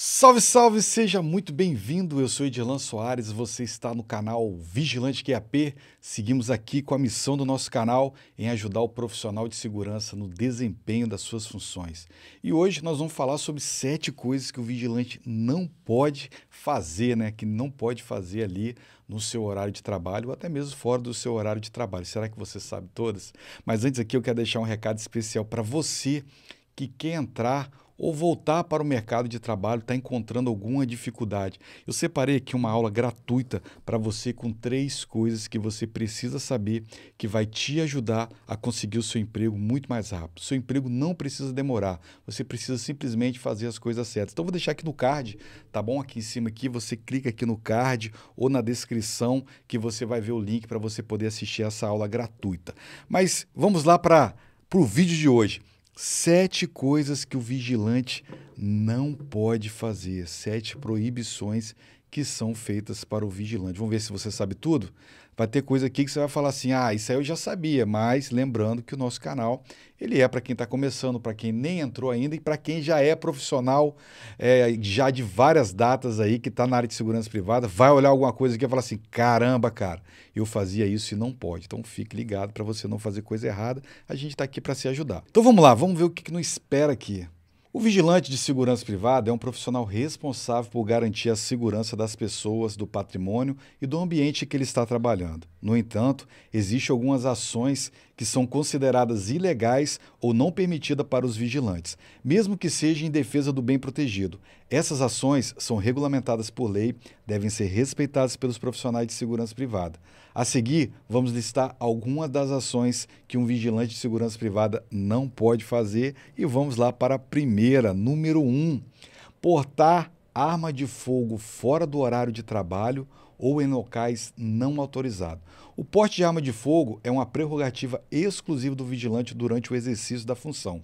Salve, salve, seja muito bem-vindo. Eu sou Edilan Soares, você está no canal Vigilante QAP. Seguimos aqui com a missão do nosso canal em ajudar o profissional de segurança no desempenho das suas funções. E hoje nós vamos falar sobre sete coisas que o vigilante não pode fazer, né? Que não pode fazer ali no seu horário de trabalho ou até mesmo fora do seu horário de trabalho. Será que você sabe todas? Mas antes aqui eu quero deixar um recado especial para você que quer entrar ou voltar para o mercado de trabalho está encontrando alguma dificuldade. Eu separei aqui uma aula gratuita para você com três coisas que você precisa saber que vai te ajudar a conseguir o seu emprego muito mais rápido. seu emprego não precisa demorar, você precisa simplesmente fazer as coisas certas. Então vou deixar aqui no card, tá bom? Aqui em cima aqui você clica aqui no card ou na descrição que você vai ver o link para você poder assistir essa aula gratuita. Mas vamos lá para o vídeo de hoje. Sete coisas que o vigilante não pode fazer, sete proibições que são feitas para o vigilante. Vamos ver se você sabe tudo? Vai ter coisa aqui que você vai falar assim, ah, isso aí eu já sabia, mas lembrando que o nosso canal, ele é para quem está começando, para quem nem entrou ainda e para quem já é profissional, é, já de várias datas aí, que está na área de segurança privada, vai olhar alguma coisa aqui e falar assim, caramba, cara, eu fazia isso e não pode. Então fique ligado para você não fazer coisa errada, a gente está aqui para se ajudar. Então vamos lá, vamos ver o que, que nos espera aqui. O vigilante de segurança privada é um profissional responsável por garantir a segurança das pessoas, do patrimônio e do ambiente que ele está trabalhando. No entanto, existem algumas ações que são consideradas ilegais ou não permitidas para os vigilantes, mesmo que seja em defesa do bem protegido. Essas ações são regulamentadas por lei, devem ser respeitadas pelos profissionais de segurança privada. A seguir, vamos listar algumas das ações que um vigilante de segurança privada não pode fazer e vamos lá para a primeira, número 1. Um, portar arma de fogo fora do horário de trabalho ou em locais não autorizados. O porte de arma de fogo é uma prerrogativa exclusiva do vigilante durante o exercício da função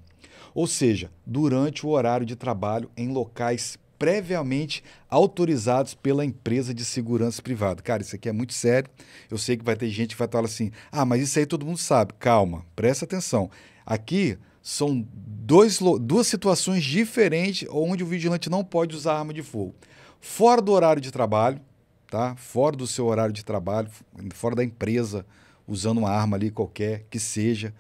ou seja, durante o horário de trabalho em locais previamente autorizados pela empresa de segurança privada. Cara, isso aqui é muito sério. Eu sei que vai ter gente que vai falar assim: ah, mas isso aí todo mundo sabe. Calma, presta atenção. Aqui são dois, duas situações diferentes onde o vigilante não pode usar arma de fogo. Fora do horário de trabalho, tá? Fora do seu horário de trabalho, fora da empresa, usando uma arma ali qualquer que seja.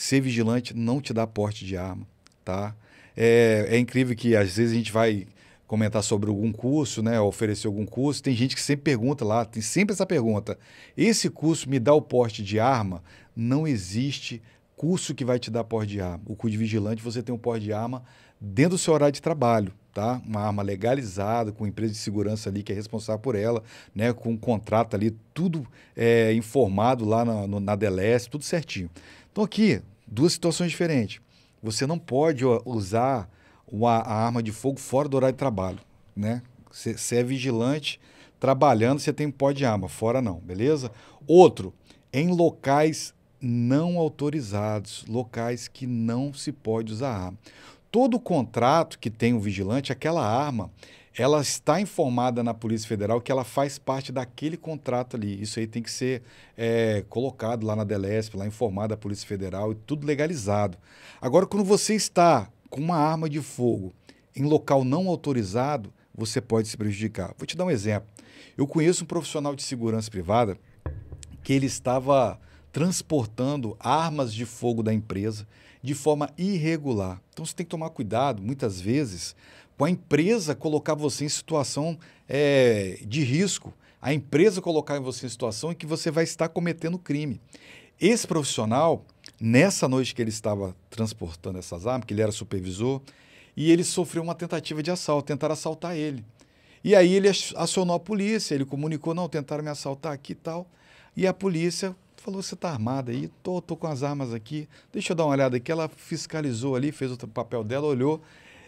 Ser vigilante não te dá porte de arma, tá? É, é incrível que às vezes a gente vai comentar sobre algum curso, né, oferecer algum curso, tem gente que sempre pergunta lá, tem sempre essa pergunta: esse curso me dá o porte de arma? Não existe curso que vai te dar porte de arma. O curso de vigilante você tem um porte de arma dentro do seu horário de trabalho, tá? Uma arma legalizada, com empresa de segurança ali que é responsável por ela, né, com um contrato ali, tudo é, informado lá na, no, na DLS, tudo certinho. Então, aqui, duas situações diferentes. Você não pode usar uma, a arma de fogo fora do horário de trabalho, né? Você é vigilante, trabalhando, você tem pó de arma, fora não, beleza? Outro, em locais não autorizados, locais que não se pode usar arma. Todo contrato que tem o um vigilante, aquela arma, ela está informada na Polícia Federal que ela faz parte daquele contrato ali. Isso aí tem que ser é, colocado lá na DELESP, lá informada a Polícia Federal e tudo legalizado. Agora, quando você está com uma arma de fogo em local não autorizado, você pode se prejudicar. Vou te dar um exemplo. Eu conheço um profissional de segurança privada que ele estava transportando armas de fogo da empresa de forma irregular. Então você tem que tomar cuidado, muitas vezes com a empresa colocar você em situação é, de risco, a empresa colocar você em situação em que você vai estar cometendo crime. Esse profissional, nessa noite que ele estava transportando essas armas, que ele era supervisor, e ele sofreu uma tentativa de assalto, tentaram assaltar ele. E aí ele acionou a polícia, ele comunicou, não, tentaram me assaltar aqui e tal. E a polícia falou, você está armado aí? Tô, tô com as armas aqui, deixa eu dar uma olhada aqui. Ela fiscalizou ali, fez o papel dela, olhou,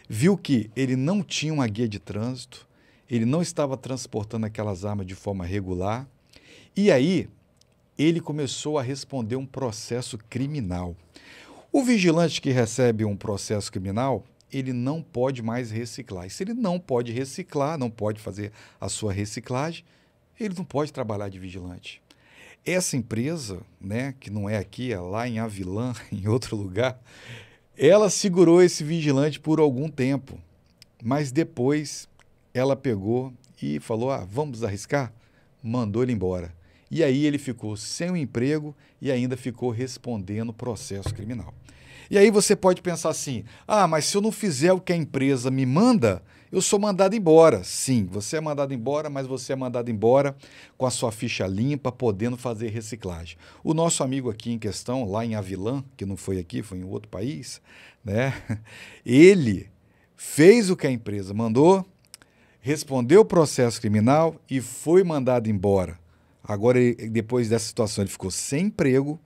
viu que ele não tinha uma guia de trânsito, ele não estava transportando aquelas armas de forma regular. E aí, ele começou a responder um processo criminal. O vigilante que recebe um processo criminal, ele não pode mais reciclar. E se ele não pode reciclar, não pode fazer a sua reciclagem, ele não pode trabalhar de vigilante. Essa empresa, né, que não é aqui, é lá em Avilã, em outro lugar, ela segurou esse vigilante por algum tempo, mas depois ela pegou e falou: Ah, vamos arriscar? Mandou ele embora. E aí ele ficou sem o emprego e ainda ficou respondendo processo criminal. E aí você pode pensar assim: ah, mas se eu não fizer o que a empresa me manda, eu sou mandado embora. Sim, você é mandado embora, mas você é mandado embora com a sua ficha limpa, podendo fazer reciclagem. O nosso amigo aqui em questão, lá em Avilã, que não foi aqui, foi em outro país, né? Ele fez o que a empresa mandou, respondeu o processo criminal e foi mandado embora. Agora, depois dessa situação, ele ficou sem emprego,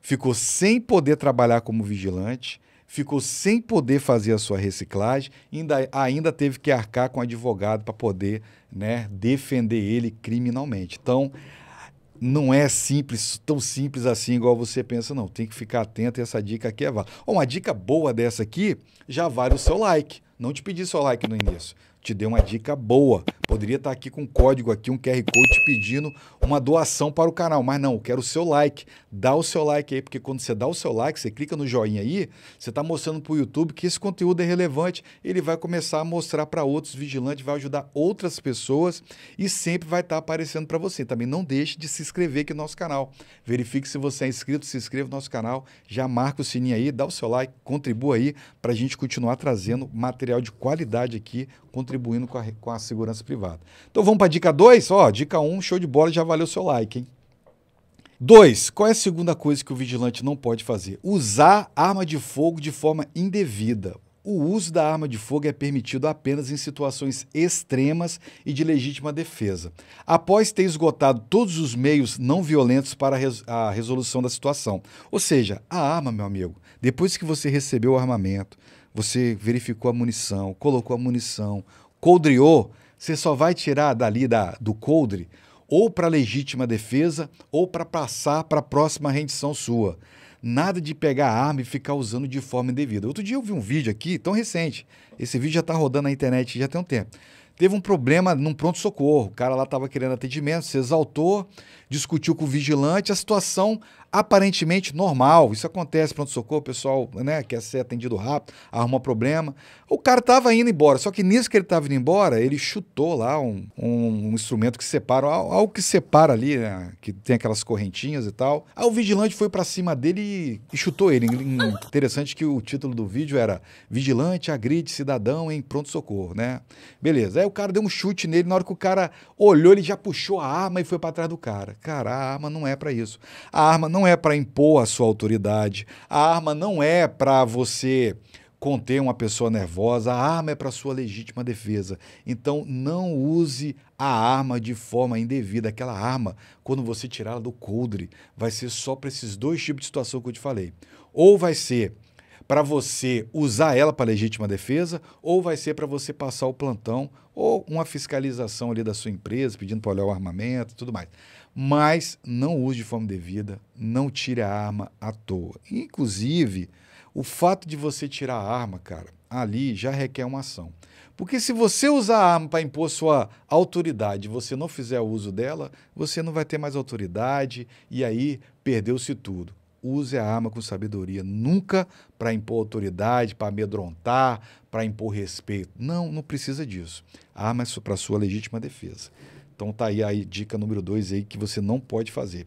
ficou sem poder trabalhar como vigilante, ficou sem poder fazer a sua reciclagem, ainda, ainda teve que arcar com advogado para poder né, defender ele criminalmente. Então, não é simples, tão simples assim igual você pensa, não. Tem que ficar atento e essa dica aqui é válida. Uma dica boa dessa aqui já vale o seu like. Não te pedi seu like no início te dei uma dica boa. Poderia estar tá aqui com um código aqui, um QR Code pedindo uma doação para o canal, mas não, quero o seu like. Dá o seu like aí, porque quando você dá o seu like, você clica no joinha aí, você está mostrando para o YouTube que esse conteúdo é relevante, ele vai começar a mostrar para outros vigilantes, vai ajudar outras pessoas e sempre vai estar tá aparecendo para você. Também não deixe de se inscrever aqui no nosso canal. Verifique se você é inscrito, se inscreva no nosso canal, já marca o sininho aí, dá o seu like, contribua aí para a gente continuar trazendo material de qualidade aqui, contribuindo contribuindo com a, com a segurança privada. Então vamos para a dica 2? Ó, dica 1, um, show de bola, já valeu seu like, hein? 2. Qual é a segunda coisa que o vigilante não pode fazer? Usar arma de fogo de forma indevida. O uso da arma de fogo é permitido apenas em situações extremas e de legítima defesa. Após ter esgotado todos os meios não violentos para a resolução da situação. Ou seja, a arma, meu amigo, depois que você recebeu o armamento, você verificou a munição, colocou a munição, coldreou, você só vai tirar dali da, do coldre ou para legítima defesa ou para passar para a próxima rendição sua. Nada de pegar a arma e ficar usando de forma indevida. Outro dia eu vi um vídeo aqui, tão recente. Esse vídeo já está rodando na internet já tem um tempo. Teve um problema num pronto-socorro. O cara lá estava querendo atendimento, se exaltou, discutiu com o vigilante. A situação aparentemente normal. Isso acontece, pronto-socorro, o pessoal né, quer é ser atendido rápido, arruma problema. O cara estava indo embora, só que nisso que ele estava indo embora, ele chutou lá um, um, um instrumento que separa, algo que separa ali, né, que tem aquelas correntinhas e tal. Aí o vigilante foi para cima dele e, chutou ele. Interessante que o título do vídeo era Vigilante agride cidadão em pronto-socorro, né? Beleza, aí o cara deu um chute nele, na hora que o cara olhou, ele já puxou a arma e foi para trás do cara. Cara, a arma não é para isso. A arma não é para impor a sua autoridade, a arma não é para você conter uma pessoa nervosa, a arma é para sua legítima defesa. Então não use a arma de forma indevida. Aquela arma, quando você tirá-la do coldre, vai ser só para esses dois tipos de situação que eu te falei. Ou vai ser para você usar ela para legítima defesa, ou vai ser para você passar o plantão ou uma fiscalização ali da sua empresa, pedindo para olhar o armamento e tudo mais. Mas não use de forma devida, não tire a arma à toa. Inclusive, o fato de você tirar a arma, cara, ali já requer uma ação. Porque se você usar a arma para impor sua autoridade e você não fizer uso dela, você não vai ter mais autoridade e aí perdeu-se tudo. Use a arma com sabedoria, nunca para impor autoridade, para amedrontar, para impor respeito. Não, não precisa disso. A arma é para sua legítima defesa. Então tá aí a dica número dois aí que você não pode fazer.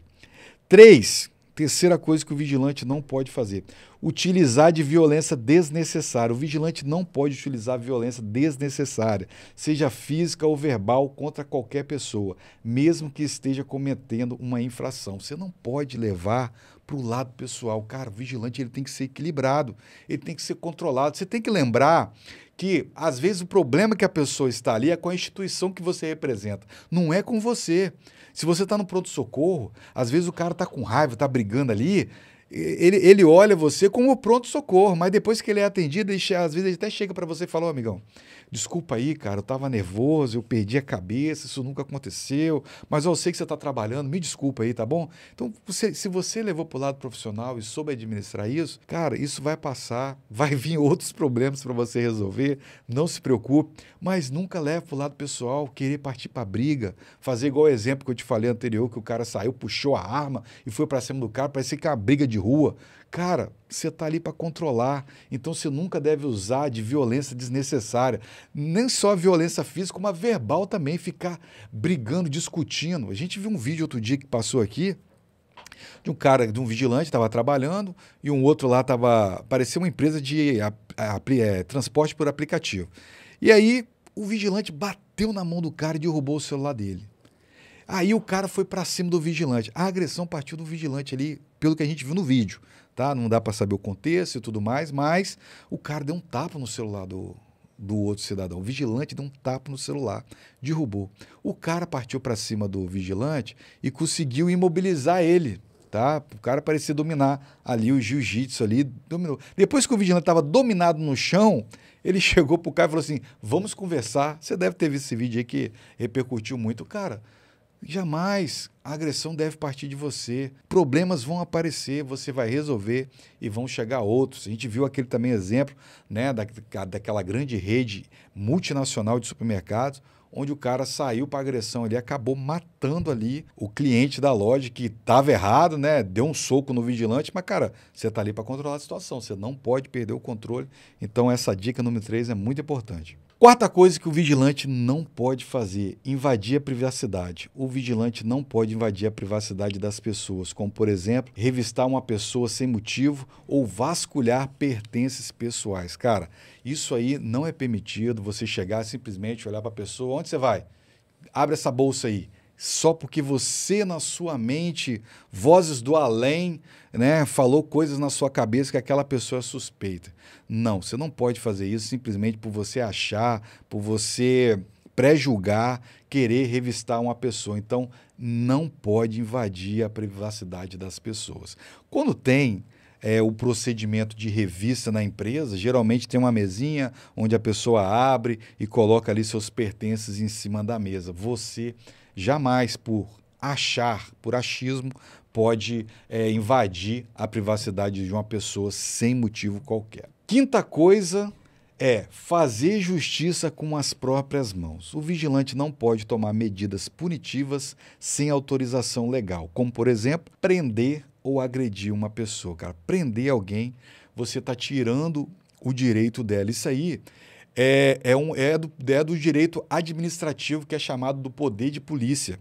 Três, terceira coisa que o vigilante não pode fazer utilizar de violência desnecessária. O vigilante não pode utilizar violência desnecessária, seja física ou verbal, contra qualquer pessoa, mesmo que esteja cometendo uma infração. Você não pode levar para o lado pessoal. Cara, o vigilante ele tem que ser equilibrado, ele tem que ser controlado. Você tem que lembrar que, às vezes, o problema que a pessoa está ali é com a instituição que você representa, não é com você. Se você está no pronto-socorro, às vezes o cara está com raiva, está brigando ali, ele, ele olha você como pronto-socorro, mas depois que ele é atendido, ele, às vezes ele até chega para você e fala, Ô, amigão, desculpa aí, cara, eu estava nervoso, eu perdi a cabeça, isso nunca aconteceu, mas eu sei que você está trabalhando, me desculpa aí, tá bom? Então, você, se você levou para o lado profissional e soube administrar isso, cara, isso vai passar, vai vir outros problemas para você resolver, não se preocupe, mas nunca leve para o lado pessoal, querer partir para briga, fazer igual o exemplo que eu te falei anterior, que o cara saiu, puxou a arma e foi para cima do cara, parecia que é uma briga de rua. Cara, você está ali para controlar, então você nunca deve usar de violência desnecessária. Nem só violência física, mas verbal também, ficar brigando, discutindo. A gente viu um vídeo outro dia que passou aqui, de um cara, de um vigilante, estava trabalhando, e um outro lá estava. Parecia uma empresa de a, a, é, transporte por aplicativo. E aí, o vigilante bateu na mão do cara e derrubou o celular dele. Aí o cara foi para cima do vigilante. A agressão partiu do vigilante ali, pelo que a gente viu no vídeo tá? Não dá para saber o contexto e tudo mais, mas o cara deu um tapa no celular do, do outro cidadão. O vigilante deu um tapa no celular, derrubou. O cara partiu para cima do vigilante e conseguiu imobilizar ele, tá? O cara parecia dominar ali o jiu-jitsu ali, dominou. Depois que o vigilante estava dominado no chão, ele chegou pro cara e falou assim: "Vamos conversar". Você deve ter visto esse vídeo aí que repercutiu muito, cara. Jamais a agressão deve partir de você. Problemas vão aparecer, você vai resolver e vão chegar outros. A gente viu aquele também exemplo né, da, daquela grande rede multinacional de supermercados, onde o cara saiu para agressão ali, acabou matando ali o cliente da loja que estava errado, né? Deu um soco no vigilante, mas cara, você está ali para controlar a situação, você não pode perder o controle. Então essa dica número 3 é muito importante. Quarta coisa que o vigilante não pode fazer: invadir a privacidade. O vigilante não pode invadir a privacidade das pessoas, como, por exemplo, revistar uma pessoa sem motivo ou vasculhar pertences pessoais. Cara, isso aí não é permitido você chegar simplesmente olhar para a pessoa: onde você vai? Abre essa bolsa aí só porque você na sua mente, vozes do além, né, falou coisas na sua cabeça que aquela pessoa é suspeita. Não, você não pode fazer isso simplesmente por você achar, por você pré-julgar, querer revistar uma pessoa. Então, não pode invadir a privacidade das pessoas. Quando tem é, o procedimento de revista na empresa, geralmente tem uma mesinha onde a pessoa abre e coloca ali seus pertences em cima da mesa. Você jamais por achar, por achismo, pode é, invadir a privacidade de uma pessoa sem motivo qualquer. Quinta coisa é fazer justiça com as próprias mãos. O vigilante não pode tomar medidas punitivas sem autorização legal, como, por exemplo, prender ou agredir uma pessoa. Cara, prender alguém, você está tirando o direito dela. Isso aí é, é, um, é, do, é do direito administrativo que é chamado do poder de polícia.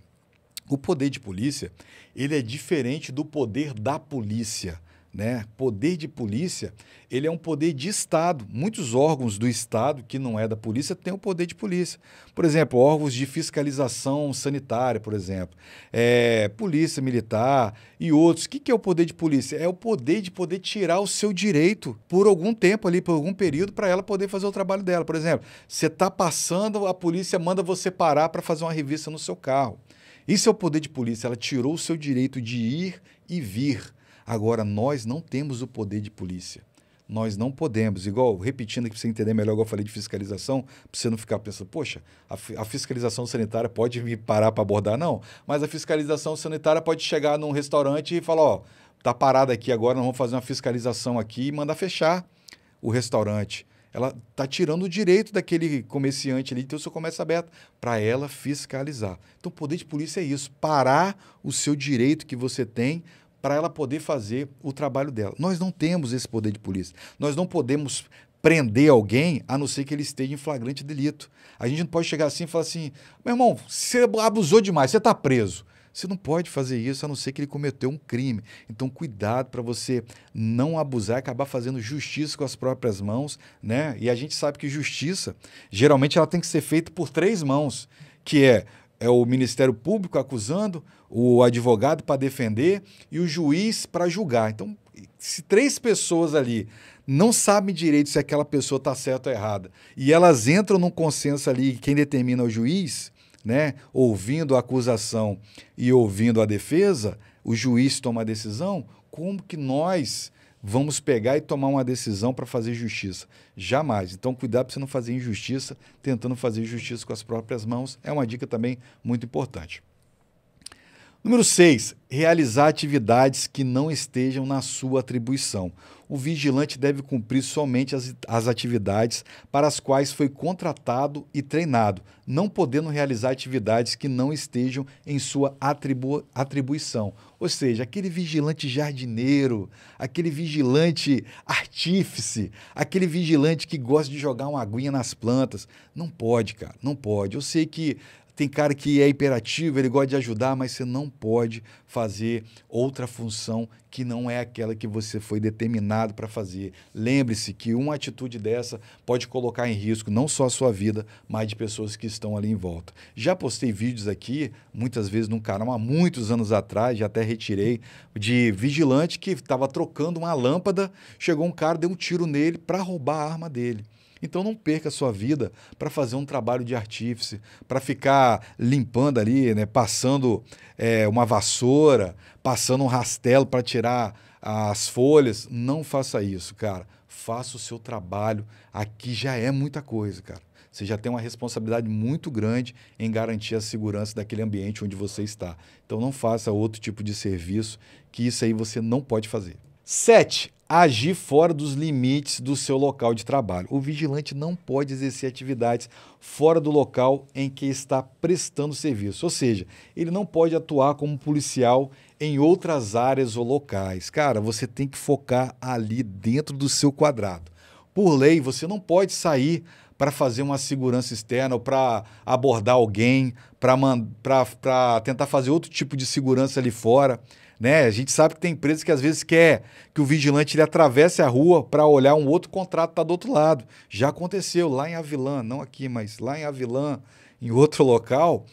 O poder de polícia ele é diferente do poder da polícia né? Poder de polícia, ele é um poder de Estado. Muitos órgãos do Estado, que não é da polícia, têm o poder de polícia. Por exemplo, órgãos de fiscalização sanitária, por exemplo, é, polícia militar e outros. O que, que é o poder de polícia? É o poder de poder tirar o seu direito por algum tempo ali, por algum período, para ela poder fazer o trabalho dela. Por exemplo, você está passando, a polícia manda você parar para fazer uma revista no seu carro. Isso é o poder de polícia. Ela tirou o seu direito de ir e vir. Agora, nós não temos o poder de polícia. Nós não podemos, igual, repetindo aqui para você entender melhor, igual eu falei de fiscalização, para você não ficar pensando, poxa, a, a fiscalização sanitária pode me parar para abordar, não. Mas a fiscalização sanitária pode chegar num restaurante e falar, ó, tá parada aqui agora, nós vamos fazer uma fiscalização aqui e mandar fechar o restaurante. Ela tá tirando o direito daquele comerciante ali de ter o seu comércio aberto para ela fiscalizar. Então, o poder de polícia é isso, parar o seu direito que você tem para ela poder fazer o trabalho dela. Nós não temos esse poder de polícia. Nós não podemos prender alguém a não ser que ele esteja em flagrante delito. A gente não pode chegar assim e falar assim: meu irmão, você abusou demais, você está preso. Você não pode fazer isso a não ser que ele cometeu um crime. Então, cuidado para você não abusar e acabar fazendo justiça com as próprias mãos, né? E a gente sabe que justiça, geralmente, ela tem que ser feita por três mãos, que é é o Ministério Público acusando, o advogado para defender e o juiz para julgar. Então, se três pessoas ali não sabem direito se aquela pessoa está certa ou errada, e elas entram num consenso ali, quem determina é o juiz, né, ouvindo a acusação e ouvindo a defesa, o juiz toma a decisão, como que nós vamos pegar e tomar uma decisão para fazer justiça. Jamais. Então, cuidado para você não fazer injustiça, tentando fazer justiça com as próprias mãos. É uma dica também muito importante. Número 6. Realizar atividades que não estejam na sua atribuição. O vigilante deve cumprir somente as, as atividades para as quais foi contratado e treinado, não podendo realizar atividades que não estejam em sua atribu atribuição. Ou seja, aquele vigilante jardineiro, aquele vigilante artífice, aquele vigilante que gosta de jogar uma aguinha nas plantas. Não pode, cara, não pode. Eu sei que tem cara que é hiperativo, ele gosta de ajudar, mas você não pode fazer outra função que não é aquela que você foi determinado para fazer. Lembre-se que uma atitude dessa pode colocar em risco não só a sua vida, mas de pessoas que estão ali em volta. Já postei vídeos aqui, muitas vezes num canal há muitos anos atrás, já até retirei, de vigilante que estava trocando uma lâmpada, chegou um cara, deu um tiro nele para roubar a arma dele. Então não perca a sua vida para fazer um trabalho de artífice, para ficar limpando ali, né, passando é, uma vassoura, passando um rastelo para tirar as folhas. Não faça isso, cara. Faça o seu trabalho. Aqui já é muita coisa, cara. Você já tem uma responsabilidade muito grande em garantir a segurança daquele ambiente onde você está. Então não faça outro tipo de serviço, que isso aí você não pode fazer. 7 agir fora dos limites do seu local de trabalho. O vigilante não pode exercer atividades fora do local em que está prestando serviço, ou seja, ele não pode atuar como policial em outras áreas ou locais. Cara, você tem que focar ali dentro do seu quadrado. Por lei, você não pode sair para fazer uma segurança externa, ou para abordar alguém, para tentar fazer outro tipo de segurança ali fora. Né? A gente sabe que tem empresas que às vezes quer que o vigilante ele atravesse a rua para olhar um outro contrato que tá do outro lado. Já aconteceu lá em Avilã, não aqui, mas lá em Avilã, em outro local,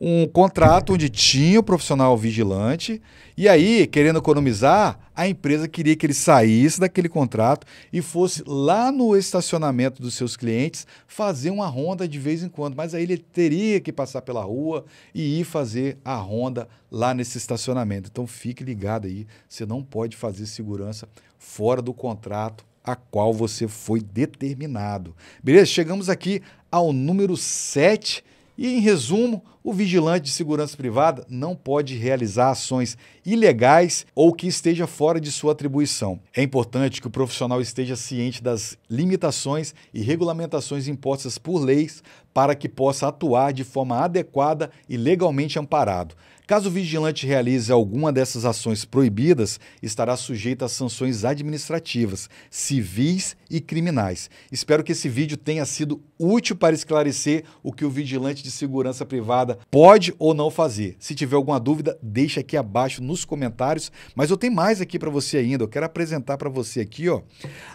um contrato onde tinha o profissional vigilante, e aí, querendo economizar, a empresa queria que ele saísse daquele contrato e fosse lá no estacionamento dos seus clientes fazer uma ronda de vez em quando. Mas aí ele teria que passar pela rua e ir fazer a ronda lá nesse estacionamento. Então fique ligado aí, você não pode fazer segurança fora do contrato a qual você foi determinado. Beleza? Chegamos aqui ao número 7 e, em resumo, o vigilante de segurança privada não pode realizar ações ilegais ou que esteja fora de sua atribuição. É importante que o profissional esteja ciente das limitações e regulamentações impostas por leis para que possa atuar de forma adequada e legalmente amparado. Caso o vigilante realize alguma dessas ações proibidas, estará sujeito a sanções administrativas, civis e criminais. Espero que esse vídeo tenha sido útil para esclarecer o que o vigilante de segurança privada pode ou não fazer. Se tiver alguma dúvida, deixa aqui abaixo nos comentários, mas eu tenho mais aqui para você ainda. Eu quero apresentar para você aqui, ó,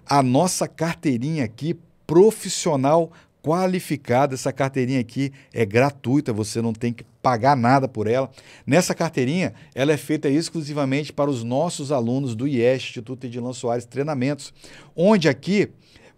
a nossa carteirinha aqui profissional qualificada. Essa carteirinha aqui é gratuita, você não tem que pagar nada por ela. Nessa carteirinha, ela é feita exclusivamente para os nossos alunos do IES, Instituto Edilan Soares Treinamentos, onde aqui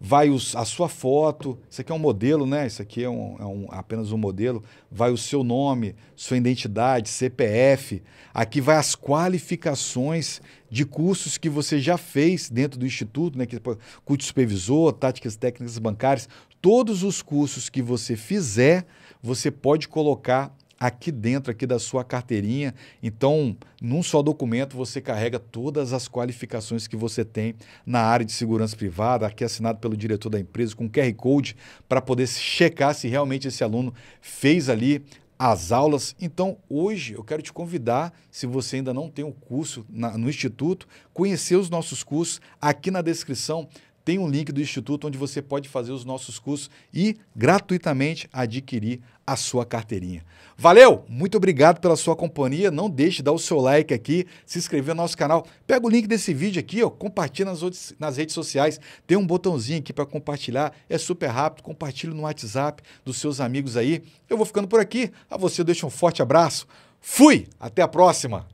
vai os, a sua foto, isso aqui é um modelo, né? Isso aqui é, um, é um, apenas um modelo. Vai o seu nome, sua identidade, CPF. Aqui vai as qualificações de cursos que você já fez dentro do Instituto, né? Que, curso de supervisor, táticas técnicas bancárias. Todos os cursos que você fizer, você pode colocar aqui dentro aqui da sua carteirinha. Então, num só documento você carrega todas as qualificações que você tem na área de segurança privada, aqui assinado pelo diretor da empresa com QR Code para poder checar se realmente esse aluno fez ali as aulas. Então, hoje eu quero te convidar, se você ainda não tem o um curso na, no instituto, conhecer os nossos cursos aqui na descrição tem um link do Instituto onde você pode fazer os nossos cursos e gratuitamente adquirir a sua carteirinha. Valeu! Muito obrigado pela sua companhia. Não deixe de dar o seu like aqui, se inscrever no nosso canal. Pega o link desse vídeo aqui, ó, compartilha nas, outras, nas redes sociais. Tem um botãozinho aqui para compartilhar. É super rápido. Compartilhe no WhatsApp dos seus amigos aí. Eu vou ficando por aqui. A você eu deixo um forte abraço. Fui! Até a próxima!